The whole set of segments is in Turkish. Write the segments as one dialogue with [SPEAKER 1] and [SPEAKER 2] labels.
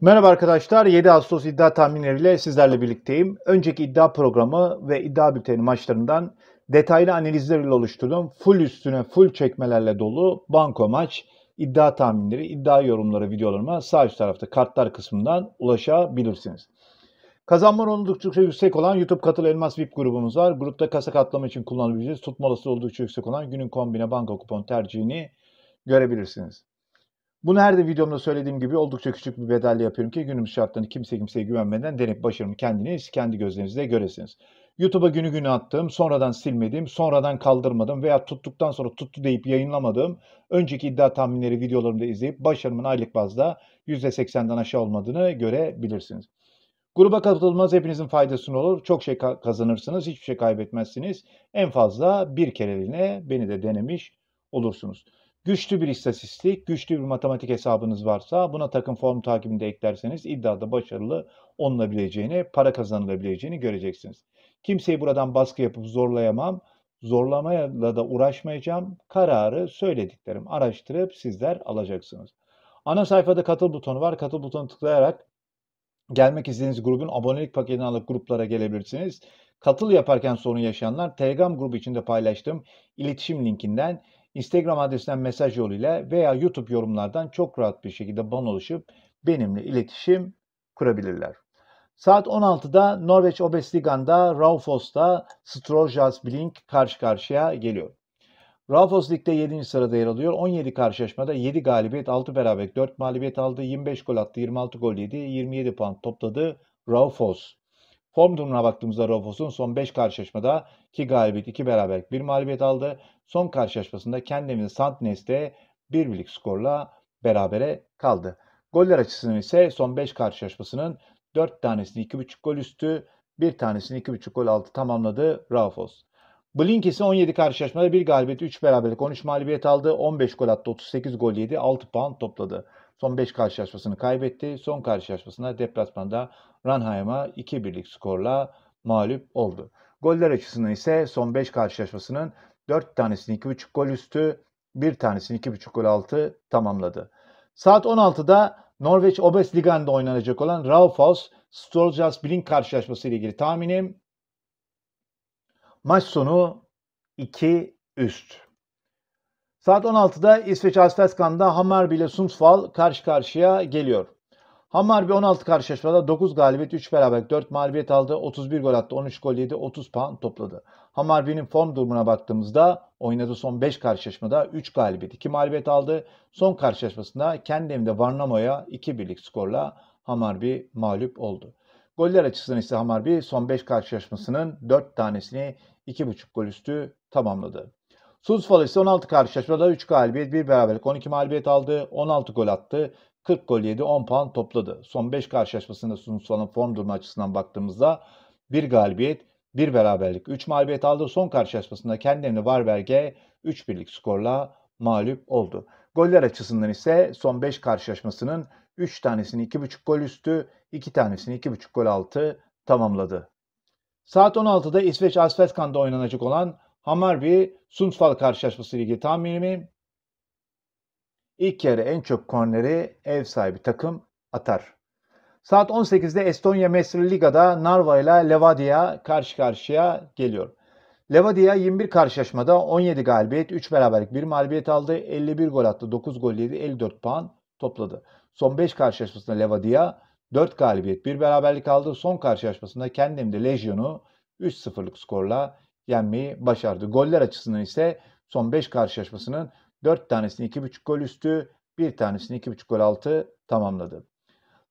[SPEAKER 1] Merhaba arkadaşlar. 7 Ağustos iddia tahminleriyle sizlerle birlikteyim. Önceki iddia programı ve iddia bülteni maçlarından detaylı analizlerle oluşturduğum full üstüne full çekmelerle dolu banko maç iddia tahminleri, iddia yorumları videolarıma sağ üst tarafta kartlar kısmından ulaşabilirsiniz. Kazanma oldukça yüksek olan YouTube Katıl Elmas VIP grubumuz var. Grupta kasa katlama için kullanabileceğiz tutmalası oldukça yüksek olan günün kombine banka kupon tercihini görebilirsiniz. Bunu her de videomda söylediğim gibi oldukça küçük bir bedelle yapıyorum ki günümüz şartlarını kimse kimseye güvenmeden denip başarımı kendiniz kendi gözlerinizle göresiniz. YouTube'a günü günü attığım, sonradan silmediğim, sonradan kaldırmadım veya tuttuktan sonra tuttu deyip yayınlamadığım önceki iddia tahminleri videolarımda izleyip başarımın aylık bazda %80'den aşağı olmadığını görebilirsiniz. Gruba katılmanız hepinizin faydasını olur. Çok şey kazanırsınız, hiçbir şey kaybetmezsiniz. En fazla bir kereliğine beni de denemiş olursunuz. Güçlü bir istatistik, güçlü bir matematik hesabınız varsa buna takım form takibinde eklerseniz iddiada başarılı olunabileceğini, para kazanılabileceğini göreceksiniz. Kimseyi buradan baskı yapıp zorlayamam. Zorlamaya da uğraşmayacağım. Kararı söylediklerim araştırıp sizler alacaksınız. Ana sayfada katıl butonu var. Katıl butonu tıklayarak gelmek istediğiniz grubun abonelik paketini alıp gruplara gelebilirsiniz. Katıl yaparken sorun yaşayanlar Telegram grubu içinde paylaştığım iletişim linkinden Instagram adresinden mesaj yoluyla veya YouTube yorumlardan çok rahat bir şekilde bana oluşup benimle iletişim kurabilirler. Saat 16'da Norveç Obestligan'da Raufos'ta Strojas Blink karşı karşıya geliyor. Raufos Lig'de 7. sırada yer alıyor. 17 karşılaşmada 7 galibiyet, 6 beraber, 4 mağlubiyet aldı, 25 gol attı, 26 gol yedi, 27 puan topladı Raufos. Form durumuna baktığımızda Raufos'un son 5 karşılaşmada 2 galibiyet, 2 beraberlik, 1 mağlubiyet aldı. Son karşılaşmasında kendini Santnes'te bir birlik skorla berabere kaldı. Goller açısından ise son 5 karşılaşmasının 4 tanesini 2.5 gol üstü, 1 tanesini 2.5 gol altı tamamladı Raufos. Blink ise 17 karşılaşmada 1 galibiyet, 3 beraberlik, 13 mağlubiyet aldı. 15 gol attı, 38 gol yedi, 6 puan topladı. Son 5 karşılaşmasını kaybetti. Son karşılaşmasında deplasmanda Ranheim'a 2 birlik skorla mağlup oldu. Goller açısından ise son 5 karşılaşmasının 4 tanesini 2.5 gol üstü, bir tanesini 2.5 gol altı tamamladı. Saat 16'da Norveç Obesligan'da oynanacak olan Raufoss Storjas Blink karşılaşması ile ilgili tahminim maç sonu 2 üst. Saat 16'da İsveç Asfeskan'da Hammarby ile Sundsvall karşı karşıya geliyor. Hammarby 16 karşılaşmada 9 galibiyet, 3 beraberlik, 4 mağlubiyet aldı, 31 gol attı, 13 gol yedi, 30 puan topladı. Hammarby'nin form durumuna baktığımızda oynadığı son 5 karşılaşmada 3 galibiyet, 2 mağlubiyet aldı. Son karşılaşmasında kendi evinde Varnamo'ya 2 birlik skorla Hammarby mağlup oldu. Goller açısından ise Hammarby son 5 karşılaşmasının 4 tanesini 2,5 gol üstü tamamladı. Sundsvall ise 16 karşılaşmada 3 galibiyet, 1 beraberlik, 12 mağlubiyet aldı, 16 gol attı, 40 gol yedi 10 puan topladı. Son 5 karşılaşmasında sunulan form durumu açısından baktığımızda bir galibiyet bir beraberlik 3 mağlubiyet aldı. Son karşılaşmasında kendilerini Varberg'e 3 birlik skorla mağlup oldu. Goller açısından ise son 5 karşılaşmasının 3 tanesini 2,5 gol üstü, 2 tanesini 2,5 gol altı tamamladı. Saat 16'da İsveç Asfeskan'da oynanacak olan Hammarby Sundsvall karşılaşması ile ilgili tahminimi İlk yarı en çok korneri ev sahibi takım atar. Saat 18'de Estonya Mesli Liga'da Narva ile Levadia karşı karşıya geliyor. Levadia 21 karşılaşmada 17 galibiyet, 3 beraberlik, 1 mağlubiyet aldı. 51 gol attı, 9 gol yedi, 54 puan topladı. Son 5 karşılaşmasında Levadia 4 galibiyet, 1 beraberlik aldı. Son karşılaşmasında kendimde Legion'u 3-0'lık skorla yenmeyi başardı. Goller açısından ise son 5 karşılaşmasının 4 tanesini 2,5 gol üstü, 1 tanesini 2,5 gol altı tamamladı.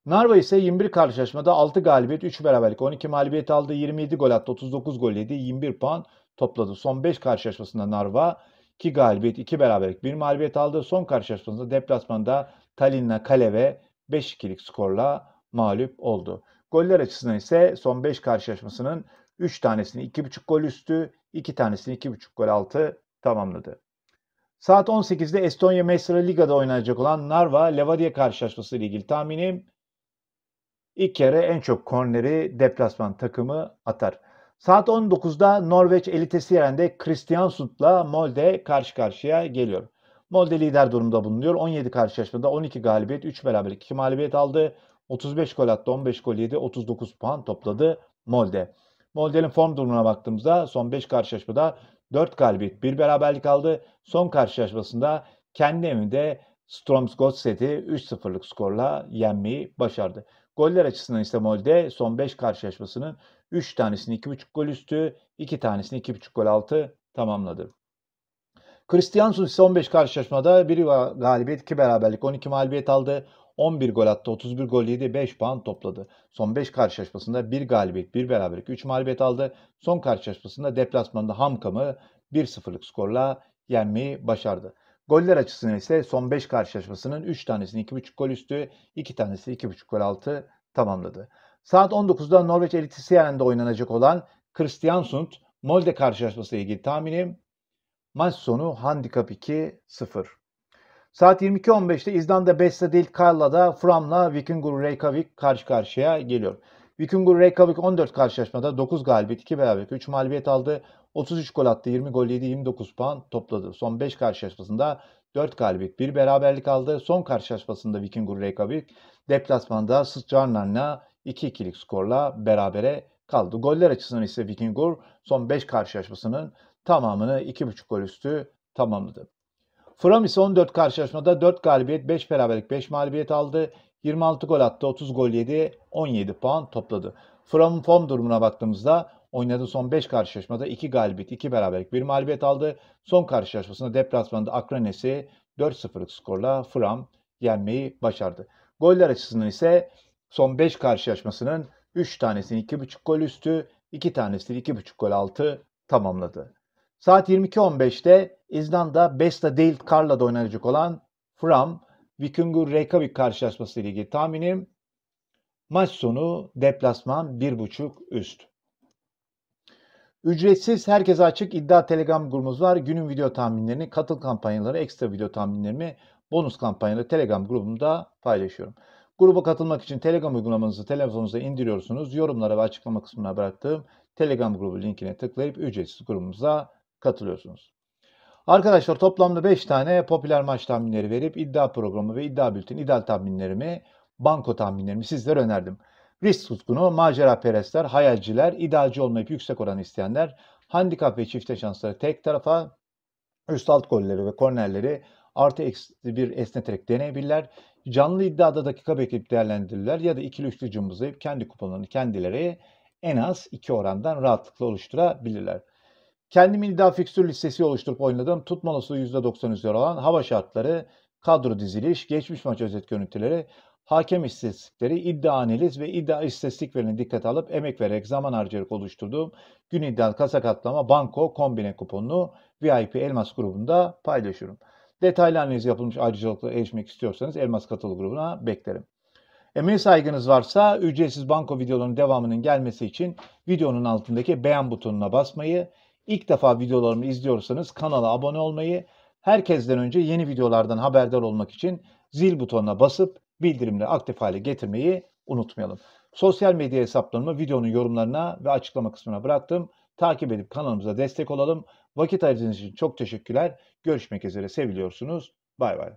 [SPEAKER 1] Narva ise 21 karşılaşmada 6 galibiyet, 3 beraberlik, 12 mağlubiyet aldı, 27 gol attı, 39 gol yedi, 21 puan topladı. Son 5 karşılaşmasında Narva 2 galibiyet, 2 beraberlik, 1 mağlubiyet aldı. Son karşılaşmasında deplasmanda Tallinna Kaleve 5-2'lik skorla mağlup oldu. Goller açısından ise son 5 karşılaşmasının 3 tanesini 2,5 gol üstü, 2 tanesini 2,5 gol altı tamamladı. Saat 18'de Estonya Mesra Liga'da oynanacak olan Narva Levadia karşılaşması ile ilgili tahminim ilk kere en çok korneri deplasman takımı atar. Saat 19'da Norveç Elitesi Elitesieren'de Kristiansund'la Molde karşı karşıya geliyor. Molde lider durumda bulunuyor. 17 karşılaşmada 12 galibiyet, 3 beraberlik, 2 mağlubiyet aldı. 35 gol attı, 15 gol yedi, 39 puan topladı Molde. Molde'nin form durumuna baktığımızda son 5 karşılaşmada 4 galibiyet, 1 beraberlik aldı. Son karşılaşmasında kendi evinde Stromsgodset'i 3-0'lık skorla yenmeyi başardı. Goller açısından ise Molde son 5 karşılaşmasının 3 tanesini 2.5 gol üstü, 2 tanesini 2.5 gol altı tamamladı. Christiansen ise 15 karşılaşmada 1 galibiyet 2 beraberlik 12 mağlubiyet aldı. 11 gol attı, 31 gol yedi, 5 puan topladı. Son 5 karşılaşmasında 1 galibiyet, 1 beraberlik, 3 mağlubiyet aldı. Son karşılaşmasında deplasmanda Hamkam'ı 1-0'lık skorla yenmeyi başardı. Goller açısından ise son 5 karşılaşmasının 3 tanesini 2.5 gol üstü, 2 tanesi 2.5 gol altı tamamladı. Saat 19'da Norveç Elitisi Elitisiyen'de oynanacak olan Kristiansund Molde karşılaşması ilgili tahminim maç sonu handikap 2-0. Saat 22.15'te İzlanda Besta Dilt Karla'da Fram'la Vikingur Reykjavik karşı karşıya geliyor. Vikingur Reykjavik 14 karşılaşmada 9 galibiyet, 2 beraberlik, 3 mağlubiyet aldı. 33 gol attı, 20 gol yedi, 29 puan topladı. Son 5 karşılaşmasında 4 galibiyet, 1 beraberlik aldı. Son karşılaşmasında Vikingur Reykjavik deplasmanda Strandland'la 2-2'lik skorla berabere kaldı. Goller açısından ise Vikingur son 5 karşılaşmasının tamamını 2.5 gol üstü tamamladı. Fram ise 14 karşılaşmada 4 galibiyet, 5 beraberlik, 5 mağlubiyet aldı. 26 gol attı, 30 gol yedi, 17 puan topladı. Fram'ın form durumuna baktığımızda oynadığı son 5 karşılaşmada 2 galibiyet, 2 beraberlik, 1 mağlubiyet aldı. Son karşılaşmasında deplasmanda Akranes'i 4-0'lık skorla Fram yenmeyi başardı. Goller açısından ise son 5 karşılaşmasının 3 tanesini 2,5 gol üstü, 2 tanesini 2,5 gol altı tamamladı. Saat 22.15'te İzlanda Besta değil Karla da oynanacak olan Fram Vikungur Reykjavik karşılaşması ile ilgili tahminim maç sonu deplasman 1.5 üst. Ücretsiz herkese açık iddia telegram grubumuz var. Günün video tahminlerini, katıl kampanyaları, ekstra video tahminlerimi, bonus kampanyaları telegram grubumda paylaşıyorum. Gruba katılmak için telegram uygulamanızı telefonunuza indiriyorsunuz. Yorumlara ve açıklama kısmına bıraktığım telegram grubu linkine tıklayıp ücretsiz grubumuza katılıyorsunuz. Arkadaşlar toplamda 5 tane popüler maç tahminleri verip iddia programı ve iddia bülteni ideal tahminlerimi, banko tahminlerimi sizlere önerdim. Risk tutkunu, macera perestler, hayalciler, idealci olmayıp yüksek oran isteyenler, handikap ve çifte şansları tek tarafa, üst alt golleri ve kornerleri artı eksi bir esneterek deneyebilirler. Canlı iddiada dakika bekleyip değerlendirirler ya da ikili üçlü cımbızlayıp kendi kuponlarını kendileri en az 2 orandan rahatlıkla oluşturabilirler. Kendim ideal fikstür listesi oluşturup oynadım. Tutmalısı %90 üzeri olan hava şartları, kadro diziliş, geçmiş maç özet görüntüleri, hakem istatistikleri, iddia analiz ve iddia istatistik verini dikkate alıp emek vererek zaman harcayarak oluşturduğum gün ideal kasa katlama banko kombine kuponunu VIP Elmas grubunda paylaşıyorum. Detaylı analiz yapılmış ayrıcalıkla erişmek istiyorsanız Elmas Katılı grubuna beklerim. Emeğe saygınız varsa ücretsiz banko videolarının devamının gelmesi için videonun altındaki beğen butonuna basmayı, İlk defa videolarımı izliyorsanız kanala abone olmayı, herkesten önce yeni videolardan haberdar olmak için zil butonuna basıp bildirimleri aktif hale getirmeyi unutmayalım. Sosyal medya hesaplarımı videonun yorumlarına ve açıklama kısmına bıraktım. Takip edip kanalımıza destek olalım. Vakit ayırdığınız için çok teşekkürler. Görüşmek üzere seviliyorsunuz. Bay bay.